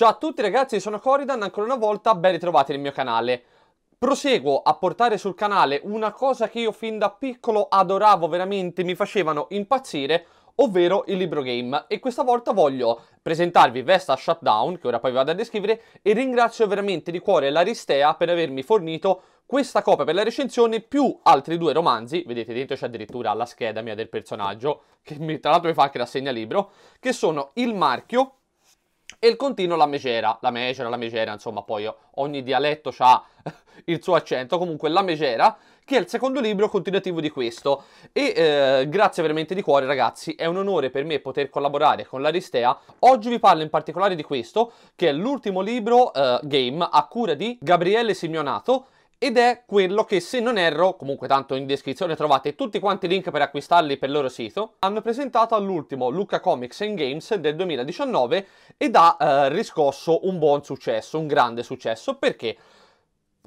Ciao a tutti ragazzi, sono Coridan, ancora una volta ben ritrovati nel mio canale. Proseguo a portare sul canale una cosa che io fin da piccolo adoravo veramente, mi facevano impazzire, ovvero il libro game e questa volta voglio presentarvi Vesta Shutdown che ora poi vado a descrivere e ringrazio veramente di cuore l'Aristea per avermi fornito questa copia per la recensione più altri due romanzi, vedete dentro c'è addirittura la scheda mia del personaggio che tra l'altro mi fa anche la segna libro, che sono Il Marchio e il continuo la megera, la megera, la megera, insomma poi ogni dialetto ha il suo accento, comunque la megera, che è il secondo libro continuativo di questo. E eh, grazie veramente di cuore ragazzi, è un onore per me poter collaborare con l'Aristea. Oggi vi parlo in particolare di questo, che è l'ultimo libro eh, game a cura di Gabriele Simeonato, ed è quello che se non erro, comunque tanto in descrizione trovate tutti quanti i link per acquistarli per il loro sito, hanno presentato all'ultimo Luca Comics and Games del 2019 ed ha eh, riscosso un buon successo, un grande successo, perché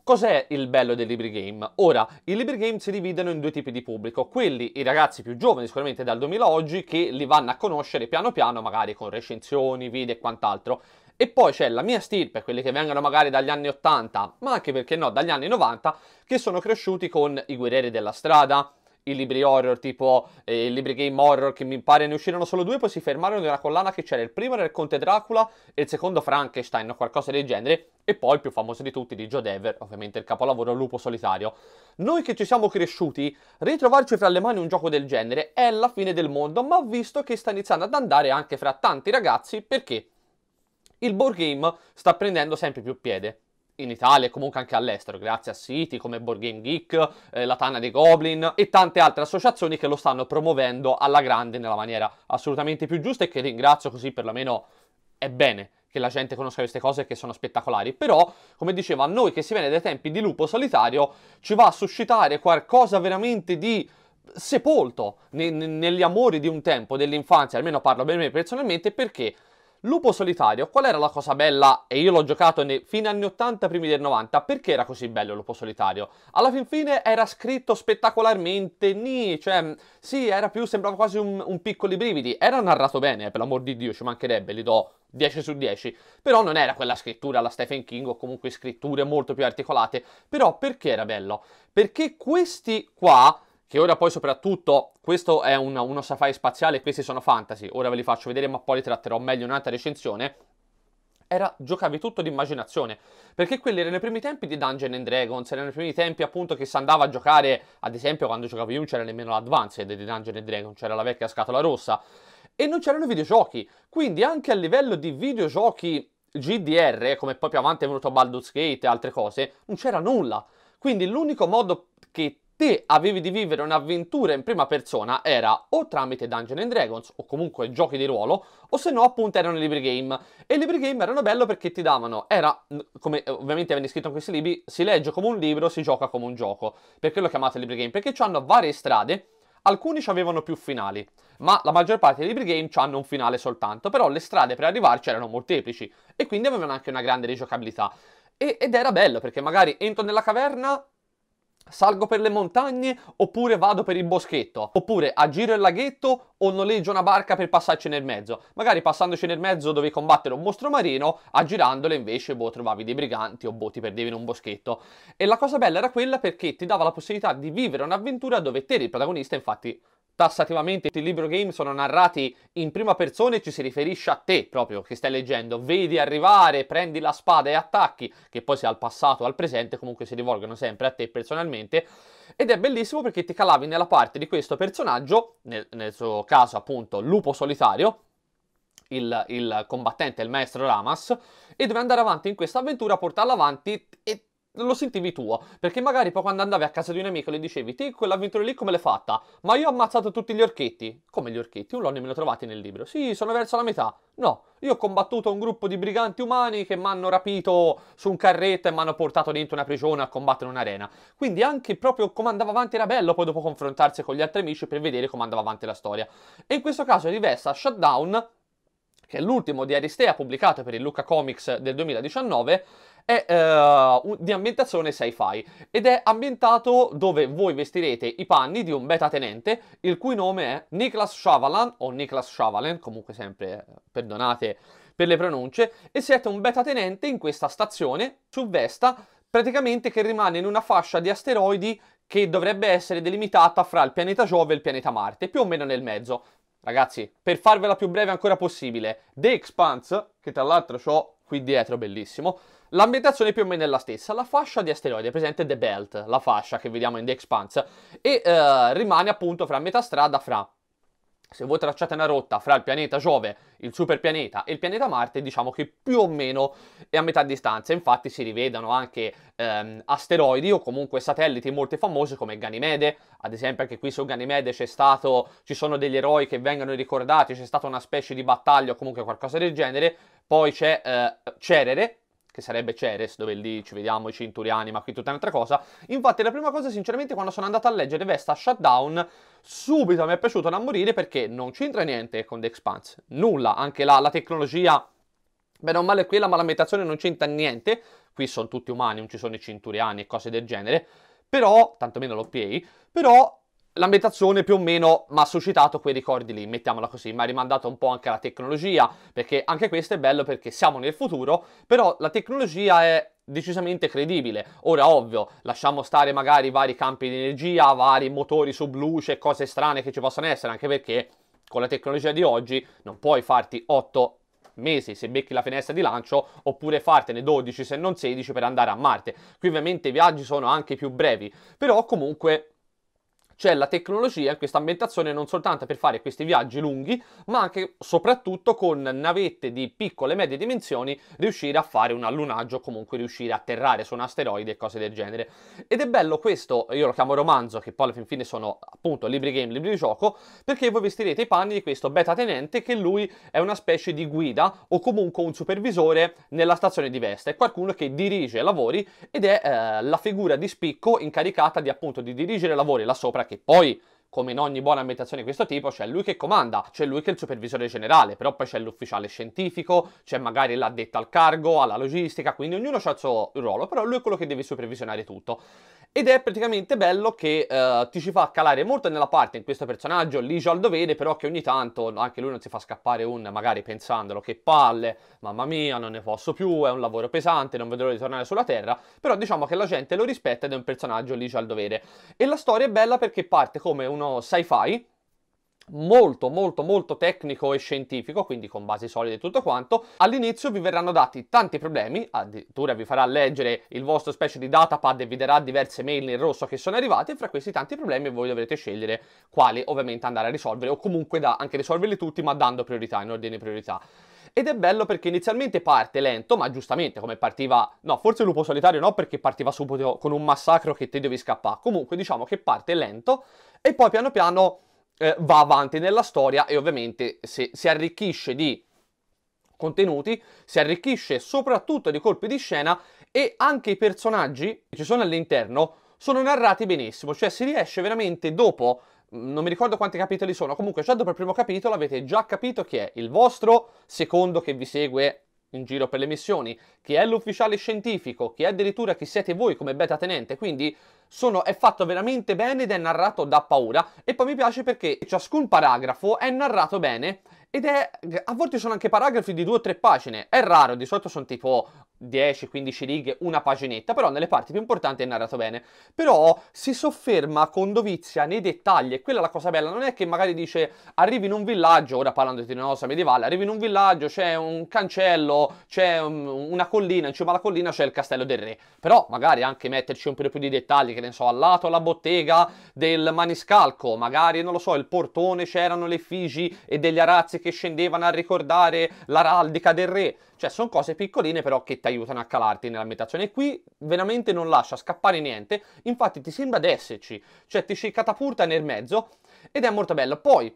Cos'è il bello dei libri game? Ora, i libri game si dividono in due tipi di pubblico, quelli i ragazzi più giovani sicuramente dal 2000 oggi che li vanno a conoscere piano piano magari con recensioni, video e quant'altro, e poi c'è la mia stirpe, quelli che vengono magari dagli anni 80, ma anche perché no, dagli anni 90, che sono cresciuti con i guerrieri della strada, i libri horror, tipo eh, i libri game horror, che mi pare ne uscirono solo due, poi si fermarono nella collana che c'era il primo era il Conte Dracula e il secondo Frankenstein o qualcosa del genere, e poi il più famoso di tutti di Joe Dever, ovviamente il capolavoro Lupo Solitario. Noi che ci siamo cresciuti, ritrovarci fra le mani un gioco del genere è la fine del mondo, ma visto che sta iniziando ad andare anche fra tanti ragazzi, perché? il board game sta prendendo sempre più piede in Italia e comunque anche all'estero, grazie a siti come Board Game Geek, eh, la Tana dei Goblin e tante altre associazioni che lo stanno promuovendo alla grande nella maniera assolutamente più giusta e che ringrazio così perlomeno è bene che la gente conosca queste cose che sono spettacolari, però come dicevo a noi che si viene dai tempi di Lupo Solitario ci va a suscitare qualcosa veramente di sepolto ne- negli amori di un tempo, dell'infanzia, almeno parlo per me personalmente, perché Lupo Solitario, qual era la cosa bella? E io l'ho giocato nei, fine anni 80, primi del 90, perché era così bello Lupo Solitario? Alla fin fine era scritto spettacolarmente, ni, cioè, sì, era più, sembrava quasi un, un piccoli brividi, era narrato bene, per l'amor di Dio, ci mancherebbe, li do 10 su 10, però non era quella scrittura alla Stephen King o comunque scritture molto più articolate, però perché era bello? Perché questi qua che ora poi soprattutto questo è un, uno safari spaziale, questi sono fantasy, ora ve li faccio vedere ma poi li tratterò meglio in un'altra recensione, era giocavi tutto di immaginazione, perché quelli erano i primi tempi di Dungeons and Dragons, erano i primi tempi appunto che si andava a giocare, ad esempio quando giocavo io non c'era nemmeno l'Advanced di Dungeons and Dragons, c'era la vecchia scatola rossa, e non c'erano videogiochi, quindi anche a livello di videogiochi GDR, come poi più avanti è venuto Baldur's Gate e altre cose, non c'era nulla, quindi l'unico modo che te avevi di vivere un'avventura in prima persona era o tramite Dungeons Dragons o comunque giochi di ruolo o se no appunto erano i libri game e i libri game erano bello perché ti davano era come eh, ovviamente viene scritto in questi libri si legge come un libro si gioca come un gioco perché lo chiamate libri game perché hanno varie strade alcuni avevano più finali ma la maggior parte dei libri game hanno un finale soltanto però le strade per arrivarci erano molteplici e quindi avevano anche una grande rigiocabilità ed era bello perché magari entro nella caverna Salgo per le montagne oppure vado per il boschetto? Oppure aggiro il laghetto o noleggio una barca per passarci nel mezzo? Magari passandoci nel mezzo dovevi combattere un mostro marino, aggirandole invece boh, trovavi dei briganti o boh, ti perdevi in un boschetto. E la cosa bella era quella perché ti dava la possibilità di vivere un'avventura dove te eri il protagonista, infatti tassativamente i libro game sono narrati in prima persona e ci si riferisce a te proprio che stai leggendo. Vedi arrivare, prendi la spada e attacchi, che poi sia al passato o al presente, comunque si rivolgono sempre a te personalmente. Ed è bellissimo perché ti calavi nella parte di questo personaggio, nel, nel suo caso appunto lupo solitario, il, il combattente, il maestro Ramas, e dove andare avanti in questa avventura, portarla avanti e lo sentivi tuo, perché magari poi quando andavi a casa di un amico le dicevi ti quell'avventura lì come l'hai fatta? Ma io ho ammazzato tutti gli orchetti. Come gli orchetti? Un lonne me lo trovate nel libro. Sì, sono verso la metà. No, io ho combattuto un gruppo di briganti umani che mi hanno rapito su un carretto e mi hanno portato dentro una prigione a combattere un'arena. Quindi anche proprio come andava avanti era bello poi dopo confrontarsi con gli altri amici per vedere come andava avanti la storia. E in questo caso è Shutdown che è l'ultimo di Aristea pubblicato per il Lucca Comics del 2019, è uh, di ambientazione sci-fi ed è ambientato dove voi vestirete i panni di un beta tenente il cui nome è Niklas Shavalan o Niklas Shavalen, comunque sempre eh, perdonate per le pronunce, e siete un beta tenente in questa stazione su Vesta praticamente che rimane in una fascia di asteroidi che dovrebbe essere delimitata fra il pianeta Giove e il pianeta Marte, più o meno nel mezzo. Ragazzi, per farvela più breve ancora possibile, The Expanse, che tra l'altro ho qui dietro, bellissimo, L'ambientazione è più o meno è la stessa, la fascia di asteroide, presente The Belt, la fascia che vediamo in The Expanse, e eh, rimane appunto fra metà strada fra se voi tracciate una rotta fra il pianeta Giove, il superpianeta e il pianeta Marte, diciamo che più o meno è a metà distanza. Infatti si rivedono anche ehm, asteroidi o comunque satelliti molto famosi come Ganimede. Ad esempio anche qui su Ganimede stato, ci sono degli eroi che vengono ricordati, c'è stata una specie di battaglia o comunque qualcosa del genere. Poi c'è eh, Cerere, che sarebbe Ceres, dove lì ci vediamo i cinturiani, ma qui tutta un'altra cosa. Infatti la prima cosa, sinceramente, quando sono andato a leggere Vesta Shutdown, subito mi è piaciuto da morire perché non c'entra niente con The Expanse. Nulla, anche là la tecnologia, bene o male è quella, ma la l'ambientazione non c'entra niente. Qui sono tutti umani, non ci sono i cinturiani e cose del genere. Però, tantomeno l'OPA, però L'ambientazione più o meno mi ha suscitato quei ricordi lì, mettiamola così, mi ha rimandato un po' anche alla tecnologia, perché anche questo è bello perché siamo nel futuro, però la tecnologia è decisamente credibile. Ora, ovvio, lasciamo stare magari vari campi di energia, vari motori subluce, cose strane che ci possano essere, anche perché con la tecnologia di oggi non puoi farti 8 mesi se becchi la finestra di lancio oppure fartene 12 se non 16 per andare a Marte. Qui ovviamente i viaggi sono anche più brevi, però comunque c'è cioè, la tecnologia in questa ambientazione non soltanto per fare questi viaggi lunghi, ma anche soprattutto con navette di piccole e medie dimensioni riuscire a fare un allunaggio, comunque riuscire a atterrare su un asteroide e cose del genere. Ed è bello questo, io lo chiamo romanzo, che poi alla fin fine sono appunto libri game, libri di gioco, perché voi vestirete i panni di questo beta tenente che lui è una specie di guida o comunque un supervisore nella stazione di Vesta, è qualcuno che dirige i lavori ed è eh, la figura di spicco incaricata di appunto di dirigere lavori là sopra che che poi come in ogni buona ambientazione di questo tipo, c'è lui che comanda, c'è lui che è il supervisore generale, però poi c'è l'ufficiale scientifico, c'è magari l'addetto al cargo, alla logistica, quindi ognuno ha il suo ruolo, però lui è quello che deve supervisionare tutto. Ed è praticamente bello che uh, ti ci fa calare molto nella parte in questo personaggio lì già al dovere, però che ogni tanto anche lui non si fa scappare un magari pensandolo che palle, mamma mia, non ne posso più, è un lavoro pesante, non vedrò di tornare sulla terra, però diciamo che la gente lo rispetta ed è un personaggio lì già al dovere. E la storia è bella perché parte come uno sci-fi, molto molto molto tecnico e scientifico, quindi con basi solide e tutto quanto, all'inizio vi verranno dati tanti problemi, addirittura vi farà leggere il vostro specie di datapad e vi darà diverse mail in rosso che sono arrivate, fra questi tanti problemi voi dovrete scegliere quali ovviamente andare a risolvere o comunque da, anche risolverli tutti ma dando priorità, in ordine di priorità. Ed è bello perché inizialmente parte lento, ma giustamente come partiva, no, forse il lupo solitario no, perché partiva subito con un massacro che te devi scappare. Comunque diciamo che parte lento e poi piano piano eh, va avanti nella storia e ovviamente se, si arricchisce di contenuti, si arricchisce soprattutto di colpi di scena e anche i personaggi che ci sono all'interno sono narrati benissimo, cioè si riesce veramente dopo, mm, non mi ricordo quanti capitoli sono, comunque già dopo il primo capitolo avete già capito chi è il vostro secondo che vi segue in giro per le missioni, chi è l'ufficiale scientifico, chi è addirittura chi siete voi come beta tenente, quindi sono, è fatto veramente bene ed è narrato da paura e poi mi piace perché ciascun paragrafo è narrato bene ed è, a volte sono anche paragrafi di due o tre pagine, è raro, di solito sono tipo 10-15 righe, una paginetta, però nelle parti più importanti è narrato bene. Però si sofferma con dovizia nei dettagli e quella è la cosa bella, non è che magari dice arrivi in un villaggio, ora parlando di Tinosa medievale, arrivi in un villaggio, c'è un cancello, c'è un, una collina, in cima alla collina c'è il castello del re. Però magari anche metterci un po' più di dettagli, che ne so, al lato la bottega del maniscalco, magari, non lo so, il portone c'erano le figi e degli arazzi che scendevano a ricordare l'araldica del re. Cioè, sono cose piccoline però che ti aiutano a calarti nell'ambientazione. E qui veramente non lascia scappare niente, infatti ti sembra di esserci, cioè ti ci catapulta nel mezzo ed è molto bello. Poi,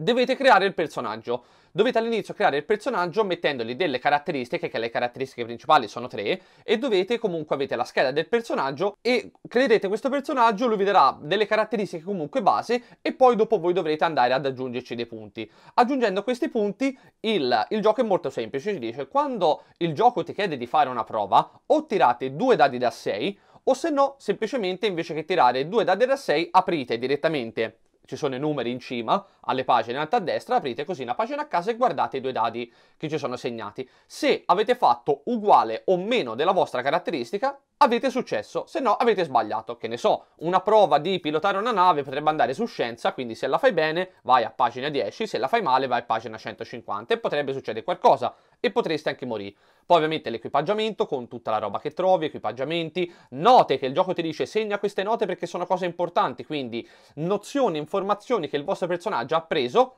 dovete creare il personaggio. Dovete all'inizio creare il personaggio mettendogli delle caratteristiche, che le caratteristiche principali sono tre, e dovete comunque avete la scheda del personaggio e credete questo personaggio, lui vi darà delle caratteristiche comunque base e poi dopo voi dovrete andare ad aggiungerci dei punti. Aggiungendo questi punti il, il gioco è molto semplice, ci dice quando il gioco ti chiede di fare una prova o tirate due dadi da 6 o se no semplicemente invece che tirare due dadi da 6 aprite direttamente ci sono i numeri in cima alle pagine in alto a destra, aprite così una pagina a casa e guardate i due dadi che ci sono segnati. Se avete fatto uguale o meno della vostra caratteristica, avete successo, se no avete sbagliato. Che ne so, una prova di pilotare una nave potrebbe andare su scienza, quindi se la fai bene vai a pagina 10, se la fai male vai a pagina 150 e potrebbe succedere qualcosa e potreste anche morire. Poi ovviamente l'equipaggiamento con tutta la roba che trovi, equipaggiamenti, note che il gioco ti dice segna queste note perché sono cose importanti, quindi nozioni, informazioni che il vostro personaggio ha preso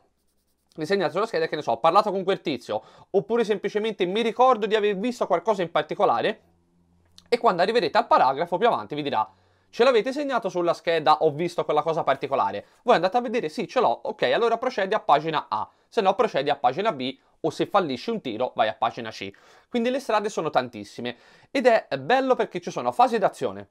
disegnate sulla scheda che ne so, ho parlato con quel tizio, oppure semplicemente mi ricordo di aver visto qualcosa in particolare e quando arriverete al paragrafo più avanti vi dirà ce l'avete segnato sulla scheda, ho visto quella cosa particolare. Voi andate a vedere, sì ce l'ho, ok, allora procedi a pagina A, se no procedi a pagina B o se fallisci un tiro vai a pagina C. Quindi le strade sono tantissime ed è bello perché ci sono fasi d'azione,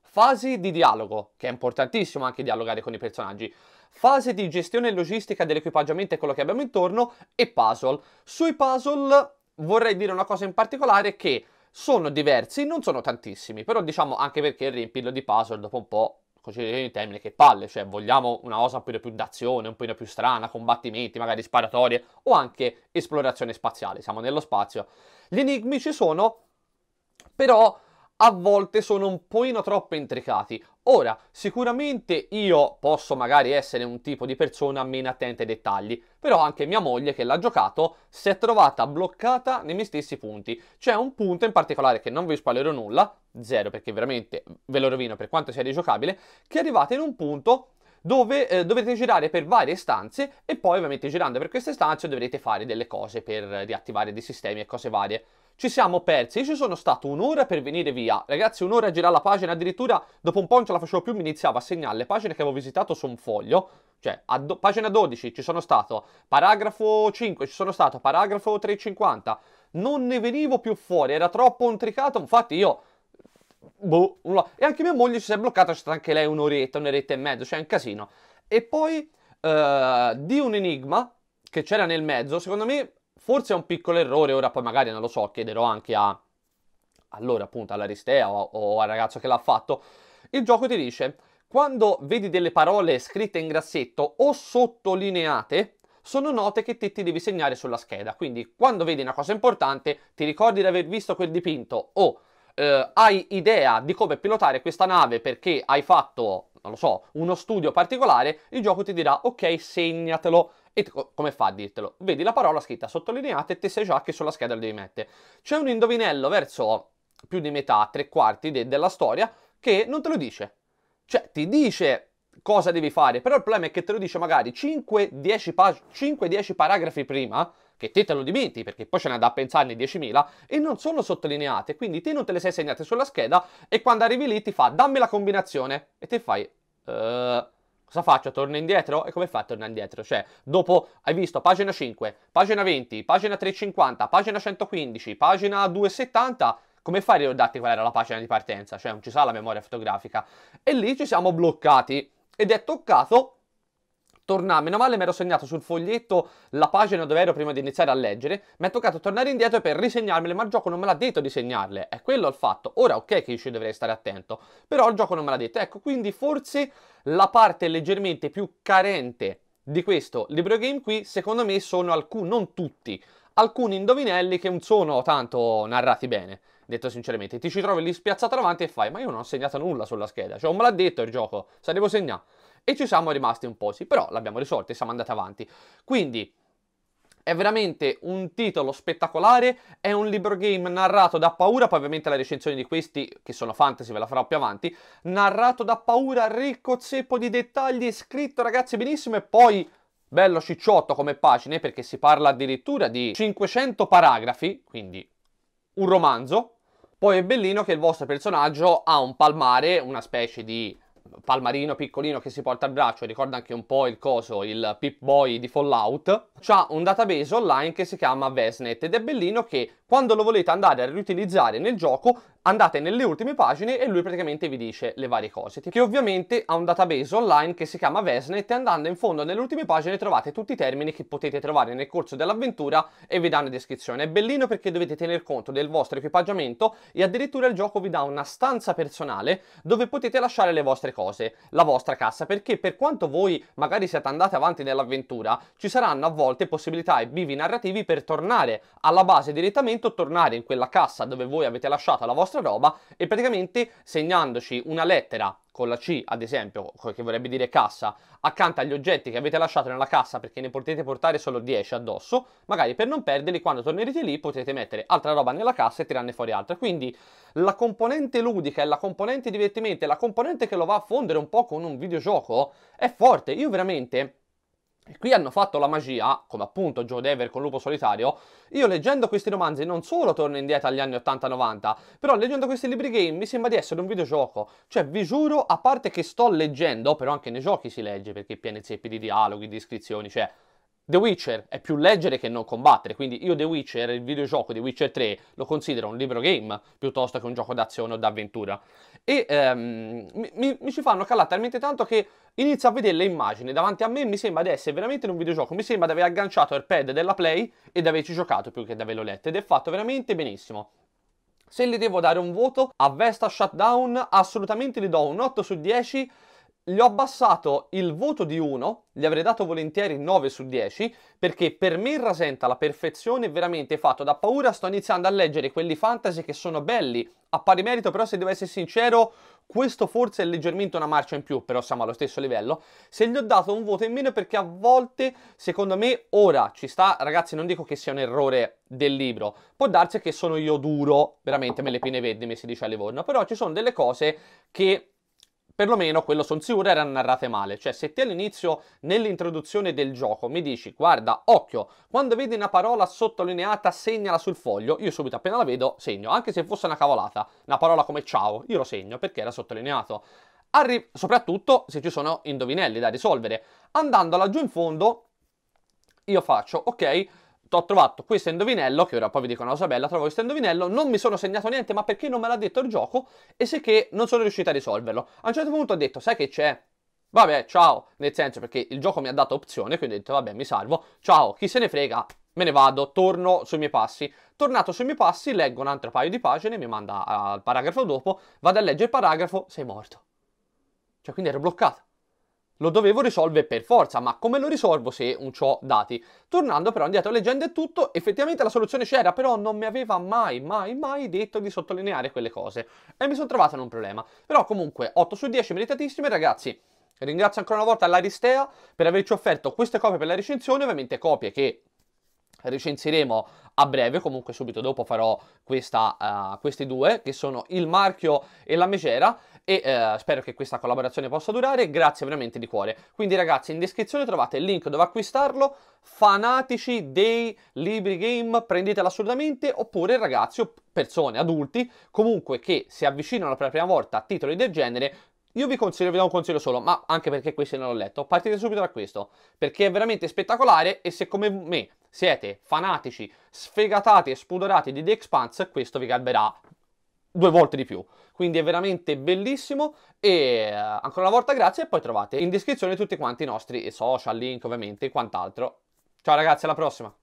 fasi di dialogo, che è importantissimo anche dialogare con i personaggi, fase di gestione logistica dell'equipaggiamento e quello che abbiamo intorno e puzzle. Sui puzzle vorrei dire una cosa in particolare che sono diversi, non sono tantissimi, però diciamo anche perché il riempirlo di puzzle dopo un po' considerazione i termini che palle, cioè vogliamo una cosa un po' più d'azione, un po' più strana, combattimenti, magari sparatorie o anche esplorazione spaziale, siamo nello spazio. Gli enigmi ci sono, però a volte sono un pochino troppo intricati. Ora, sicuramente io posso magari essere un tipo di persona meno attenta ai dettagli, però anche mia moglie che l'ha giocato si è trovata bloccata nei miei stessi punti. C'è un punto in particolare che non vi spoilerò nulla, zero perché veramente ve lo rovino per quanto sia rigiocabile, che arrivate in un punto dove eh, dovete girare per varie stanze e poi ovviamente girando per queste stanze dovrete fare delle cose per eh, riattivare dei sistemi e cose varie ci siamo persi. Io ci sono stato un'ora per venire via. Ragazzi, un'ora a girare la pagina. Addirittura dopo un po' non ce la facevo più, mi iniziava a segnare le pagine che avevo visitato su un foglio. Cioè, a do- pagina 12 ci sono stato, paragrafo 5 ci sono stato, paragrafo 350. Non ne venivo più fuori, era troppo intricato. Infatti io... Boh, e anche mia moglie si è bloccata, c'è stata anche lei un'oretta, un'oretta e mezzo, cioè un casino. E poi eh, di un enigma che c'era nel mezzo, secondo me forse è un piccolo errore, ora poi magari non lo so, chiederò anche a allora appunto all'Aristea o, o al ragazzo che l'ha fatto. Il gioco ti dice quando vedi delle parole scritte in grassetto o sottolineate, sono note che te ti devi segnare sulla scheda. Quindi quando vedi una cosa importante, ti ricordi di aver visto quel dipinto o eh, hai idea di come pilotare questa nave perché hai fatto, non lo so, uno studio particolare, il gioco ti dirà ok, segnatelo. E co- come fa a dirtelo? Vedi la parola scritta sottolineata e te sai già che sulla scheda la devi mettere. C'è un indovinello verso più di metà, tre quarti de- della storia che non te lo dice. Cioè, ti dice cosa devi fare, però il problema è che te lo dice magari 5-10, pa- paragrafi prima, che te te lo dimenti perché poi ce n'è da pensarne 10.000 e non sono sottolineate, quindi te non te le sei segnate sulla scheda e quando arrivi lì ti fa dammi la combinazione e te fai... Uh cosa faccio? Torno indietro? E come fai a tornare indietro? Cioè, dopo hai visto pagina 5, pagina 20, pagina 350, pagina 115, pagina 270, come fai a ricordarti qual era la pagina di partenza? Cioè, non ci sa la memoria fotografica. E lì ci siamo bloccati ed è toccato tornare, meno male mi ero segnato sul foglietto la pagina dove ero prima di iniziare a leggere, mi è toccato tornare indietro per risegnarmele, ma il gioco non me l'ha detto di segnarle, è quello il fatto. Ora ok che io ci dovrei stare attento, però il gioco non me l'ha detto. Ecco, quindi forse la parte leggermente più carente di questo libro game qui, secondo me sono alcuni, non tutti, alcuni indovinelli che non sono tanto narrati bene. Detto sinceramente, ti ci trovi lì spiazzato davanti e fai: Ma io non ho segnato nulla sulla scheda. Cioè, non me l'ha detto il gioco, se devo segnare e ci siamo rimasti un po', sì, però l'abbiamo risolto e siamo andati avanti. Quindi è veramente un titolo spettacolare, è un libro game narrato da paura, poi ovviamente la recensione di questi, che sono fantasy, ve la farò più avanti, narrato da paura, ricco zeppo di dettagli, scritto ragazzi benissimo e poi bello cicciotto come pagine perché si parla addirittura di 500 paragrafi, quindi un romanzo, poi è bellino che il vostro personaggio ha un palmare, una specie di palmarino piccolino che si porta al braccio, ricorda anche un po' il coso, il Pip Boy di Fallout ha un database online che si chiama Vesnet ed è bellino che quando lo volete andare a riutilizzare nel gioco andate nelle ultime pagine e lui praticamente vi dice le varie cose che ovviamente ha un database online che si chiama Vesnet e andando in fondo nelle ultime pagine trovate tutti i termini che potete trovare nel corso dell'avventura e vi danno in descrizione è bellino perché dovete tener conto del vostro equipaggiamento e addirittura il gioco vi dà una stanza personale dove potete lasciare le vostre cose la vostra cassa perché per quanto voi magari siate andate avanti nell'avventura ci saranno a volte molte possibilità e bivi narrativi per tornare alla base direttamente tornare in quella cassa dove voi avete lasciato la vostra roba e praticamente segnandoci una lettera con la C ad esempio, che vorrebbe dire cassa, accanto agli oggetti che avete lasciato nella cassa perché ne potete portare solo 10 addosso, magari per non perderli quando tornerete lì potete mettere altra roba nella cassa e tirarne fuori altra. Quindi la componente ludica e la componente divertimento la componente che lo va a fondere un po' con un videogioco è forte. Io veramente e qui hanno fatto la magia, come appunto Joe Dever con Lupo Solitario. Io leggendo questi romanzi non solo torno indietro agli anni 80-90, però leggendo questi libri game mi sembra di essere un videogioco. Cioè, vi giuro, a parte che sto leggendo, però anche nei giochi si legge perché pieni zeppi di dialoghi, di iscrizioni, cioè. The Witcher è più leggere che non combattere, quindi io The Witcher, il videogioco di Witcher 3, lo considero un libro game piuttosto che un gioco d'azione o d'avventura. E um, mi, mi, mi, ci fanno calare talmente tanto che inizio a vedere le immagini davanti a me mi sembra di essere veramente in un videogioco, mi sembra di aver agganciato il pad della Play e di averci giocato più che di averlo letto ed è fatto veramente benissimo. Se le devo dare un voto a Vesta Shutdown assolutamente gli do un 8 su 10 gli ho abbassato il voto di 1, gli avrei dato volentieri 9 su 10, perché per me rasenta la perfezione veramente fatto da paura, sto iniziando a leggere quelli fantasy che sono belli, a pari merito però se devo essere sincero, questo forse è leggermente una marcia in più, però siamo allo stesso livello, se gli ho dato un voto in meno perché a volte, secondo me, ora ci sta, ragazzi non dico che sia un errore del libro, può darsi che sono io duro, veramente me le pine verdi mi si dice a Livorno, però ci sono delle cose che perlomeno quello sono sicuro erano narrate male, cioè se te all'inizio nell'introduzione del gioco mi dici guarda occhio, quando vedi una parola sottolineata segnala sul foglio, io subito appena la vedo segno, anche se fosse una cavolata, una parola come ciao, io lo segno perché era sottolineato. Arri soprattutto se ci sono indovinelli da risolvere. Andando laggiù in fondo io faccio ok, ho trovato questo indovinello, che ora poi vi dico una cosa bella, trovo questo indovinello, non mi sono segnato niente, ma perché non me l'ha detto il gioco e se che non sono riuscito a risolverlo. A un certo punto ho detto, sai che c'è? Vabbè, ciao, nel senso perché il gioco mi ha dato opzione, quindi ho detto, vabbè, mi salvo, ciao, chi se ne frega, me ne vado, torno sui miei passi. Tornato sui miei passi, leggo un altro paio di pagine, mi manda al paragrafo dopo, vado a leggere il paragrafo, sei morto. Cioè, quindi ero bloccato. Lo dovevo risolvere per forza, ma come lo risolvo se non ho dati? Tornando però indietro leggendo e tutto, effettivamente la soluzione c'era, però non mi aveva mai, mai, mai detto di sottolineare quelle cose. E mi sono trovato in un problema. Però comunque, 8 su 10, meritatissime ragazzi. Ringrazio ancora una volta l'Aristea per averci offerto queste copie per la recensione, ovviamente copie che recensiremo a breve, comunque subito dopo farò questa, uh, eh, questi due, che sono il marchio e la megera e eh, spero che questa collaborazione possa durare, grazie veramente di cuore. Quindi ragazzi in descrizione trovate il link dove acquistarlo, fanatici dei libri game, prendetelo assolutamente, oppure ragazzi o persone, adulti, comunque che si avvicinano per la prima volta a titoli del genere, io vi consiglio, vi do un consiglio solo, ma anche perché questi non l'ho letto, partite subito da questo, perché è veramente spettacolare e se come me siete fanatici, sfegatati e spudorati di The Expanse, questo vi calberà due volte di più. Quindi è veramente bellissimo e eh, ancora una volta grazie e poi trovate in descrizione tutti quanti i nostri social, link ovviamente e quant'altro. Ciao ragazzi, alla prossima!